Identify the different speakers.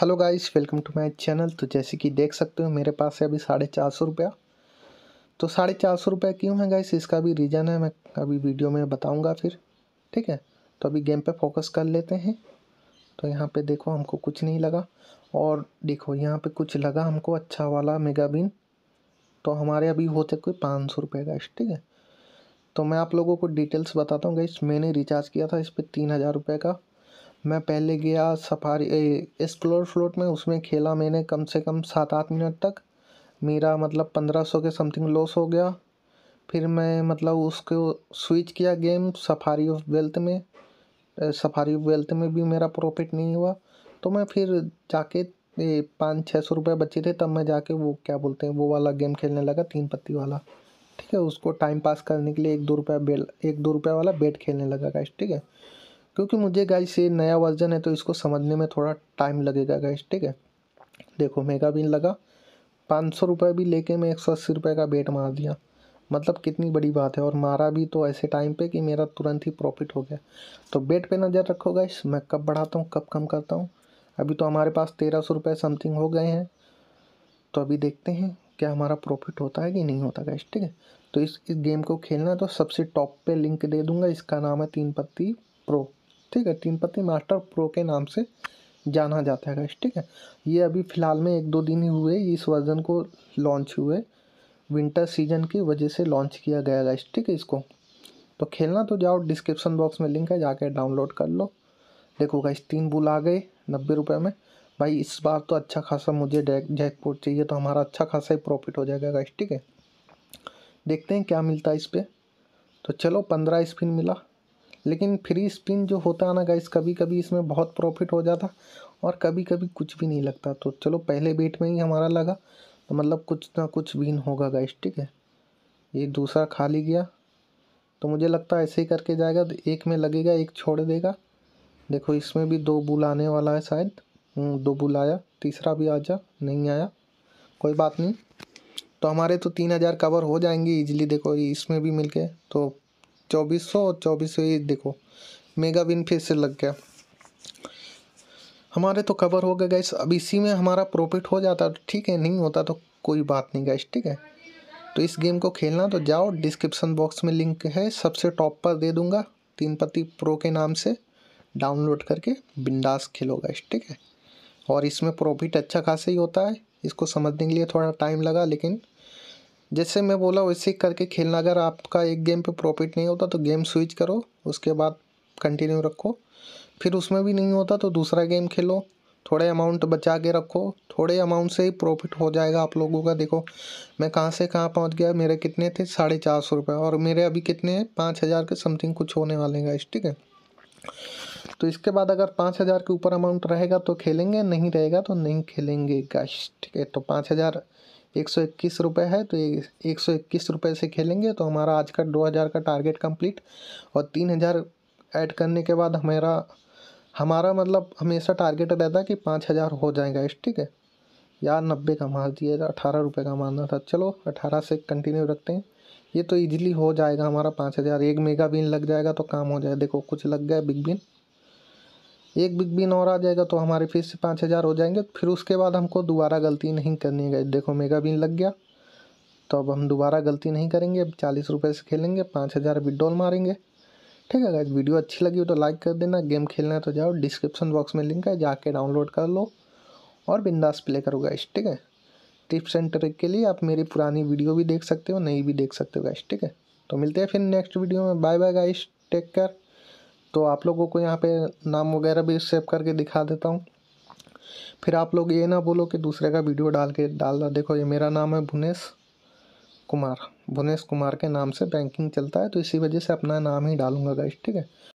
Speaker 1: hello guys welcome to my channel तो जैसे कि देख सकते हो मेरे पास है अभी साढ़े चार सौ रुपया तो साढ़े चार सौ रुपया क्यों है गाइस इसका भी रीज़न है मैं अभी वीडियो में बताऊंगा फिर ठीक है तो अभी गेम पे फोकस कर लेते हैं तो यहाँ पे देखो हमको कुछ नहीं लगा और देखो यहाँ पे कुछ लगा हमको अच्छा वाला मेगा बिन तो हमारे अभी होते कोई पाँच सौ रुपये गाइस ठीक है तो मैं आप लोगों को डिटेल्स बताता हूँ गाइस मैंने रिचार्ज किया था इस पर तीन हज़ार रुपये का मैं पहले गया सफारी एक्सप्लोर फ्लोट में उसमें खेला मैंने कम से कम सात आठ मिनट तक मेरा मतलब पंद्रह सौ के समथिंग लॉस हो गया फिर मैं मतलब उसको स्विच किया गेम सफारी ऑफ वेल्थ में सफारी ऑफ वेल्थ में भी मेरा प्रॉफिट नहीं हुआ तो मैं फिर जाके पाँच छः सौ रुपये बचे थे तब मैं जाके वो क्या बोलते हैं वो वाला गेम खेलने लगा तीन पत्ती वाला ठीक है उसको टाइम पास करने के लिए एक दो रुपया बेल एक दो रुपया वाला बेट खेलने लगा गाइस ठीक है क्योंकि मुझे गाइस ये नया वर्जन है तो इसको समझने में थोड़ा टाइम लगेगा गाइस ठीक है देखो मेगा बिन लगा पाँच सौ रुपये भी लेके मैं एक सौ अस्सी रुपये का बेट मार दिया मतलब कितनी बड़ी बात है और मारा भी तो ऐसे टाइम पे कि मेरा तुरंत ही प्रॉफिट हो गया तो बेट पे नज़र रखो गाइस मैं कब बढ़ाता हूँ कब कम करता हूँ अभी तो हमारे पास तेरह सौ रुपये समथिंग हो गए हैं तो अभी देखते हैं क्या हमारा प्रॉफिट होता है कि नहीं होता गाइस ठीक है तो इस इस गेम को खेलना तो सबसे टॉप पर लिंक दे दूंगा इसका नाम है तीन पत्ती प्रो ठीक है तीन मास्टर प्रो के नाम से जाना जाता है गैस ठीक है ये अभी फ़िलहाल में एक दो दिन ही हुए इस वर्ज़न को लॉन्च हुए विंटर सीजन की वजह से लॉन्च किया गया गैस ठीक है इसको तो खेलना तो जाओ डिस्क्रिप्शन बॉक्स में लिंक है जाके डाउनलोड कर लो देखो गाइस तीन बुल आ गए नब्बे रुपये में भाई इस बार तो अच्छा खासा मुझे जैकपॉट चाहिए तो हमारा अच्छा खासा ही प्रॉफिट हो जाएगा गाइस ठीक है देखते हैं क्या मिलता है इस पर तो चलो पंद्रह स्पिन मिला लेकिन फ्री स्पिन जो होता है ना गाइस कभी कभी इसमें बहुत प्रॉफिट हो जाता और कभी कभी कुछ भी नहीं लगता तो चलो पहले बेट में ही हमारा लगा तो मतलब कुछ ना कुछ विन होगा गाइस ठीक है ये दूसरा खाली गया तो मुझे लगता है ऐसे ही करके जाएगा तो एक में लगेगा एक छोड़ देगा देखो इसमें भी दो बुल आने वाला है शायद हम्म, दो बुल आया तीसरा भी आ जा नहीं आया कोई बात नहीं तो हमारे तो तीन हज़ार कवर हो जाएंगे इजीली देखो इसमें भी मिलके तो चौबीस सौ और चौबीस सौ ये देखो मेगा विन फिर से लग गया हमारे तो कवर हो गए गैस अब इसी में हमारा प्रॉफिट हो जाता तो ठीक है नहीं होता तो कोई बात नहीं गैस ठीक है तो इस गेम को खेलना तो जाओ डिस्क्रिप्शन बॉक्स में लिंक है सबसे टॉप पर दे दूंगा तीन पति प्रो के नाम से डाउनलोड करके बिंदास खेलो गैस ठीक है और इसमें प्रॉफिट अच्छा खासा ही होता है इसको समझने के लिए थोड़ा टाइम लगा लेकिन जैसे मैं बोला वैसे करके खेलना अगर आपका एक गेम पे प्रॉफिट नहीं होता तो गेम स्विच करो उसके बाद कंटिन्यू रखो फिर उसमें भी नहीं होता तो दूसरा गेम खेलो थोड़े अमाउंट बचा के रखो थोड़े अमाउंट से ही प्रॉफिट हो जाएगा आप लोगों का देखो मैं कहाँ से कहाँ पहुँच गया मेरे कितने थे साढ़े चार सौ रुपये और मेरे अभी कितने हैं पाँच हज़ार के समथिंग कुछ होने वाले हैं गाइस ठीक है तो इसके बाद अगर पाँच हज़ार के ऊपर अमाउंट रहेगा तो खेलेंगे नहीं रहेगा तो नहीं खेलेंगे गाइस ठीक है तो पाँच हज़ार एक सौ इक्कीस रुपये है तो ये एक सौ इक्कीस रुपये से खेलेंगे तो हमारा आज का दो हज़ार का टारगेट कंप्लीट और तीन हज़ार ऐड करने के बाद हमारा हमारा मतलब हमेशा टारगेट रहता है कि पाँच हज़ार हो जाएगा इस ठीक है यार नब्बे का मार दिए अठारह रुपये का मारना था चलो अठारह से कंटिन्यू रखते हैं ये तो इजीली हो जाएगा हमारा पाँच हज़ार एक मेगा बिन लग जाएगा तो काम हो जाएगा देखो कुछ लग गया बिग बिन एक बिग बिन और आ जाएगा तो हमारे फिर से पाँच हज़ार हो जाएंगे फिर उसके बाद हमको दोबारा गलती नहीं करनी है देखो मेगा बिन लग गया तो अब हम दोबारा गलती नहीं करेंगे अब चालीस रुपये से खेलेंगे पाँच हज़ार विड्रॉल मारेंगे ठीक है गाइज वीडियो अच्छी लगी हो तो लाइक कर देना गेम खेलना है तो जाओ डिस्क्रिप्शन बॉक्स में लिंक है जाके डाउनलोड कर लो और बिंदास प्ले करो गाइज ठीक है टिप्स एंड ट्रिक के लिए आप मेरी पुरानी वीडियो भी देख सकते हो नई भी देख सकते हो गाइज ठीक है तो मिलते हैं फिर नेक्स्ट वीडियो में bye bye guys take care तो आप लोगों को यहाँ पे नाम वगैरह भी सेव करके दिखा देता हूँ फिर आप लोग ये ना बोलो कि दूसरे का वीडियो डाल के डाल रहा देखो ये मेरा नाम है भुनेश कुमार भुनेश कुमार के नाम से बैंकिंग चलता है तो इसी वजह से अपना नाम ही डालूंगा गाइस ठीक है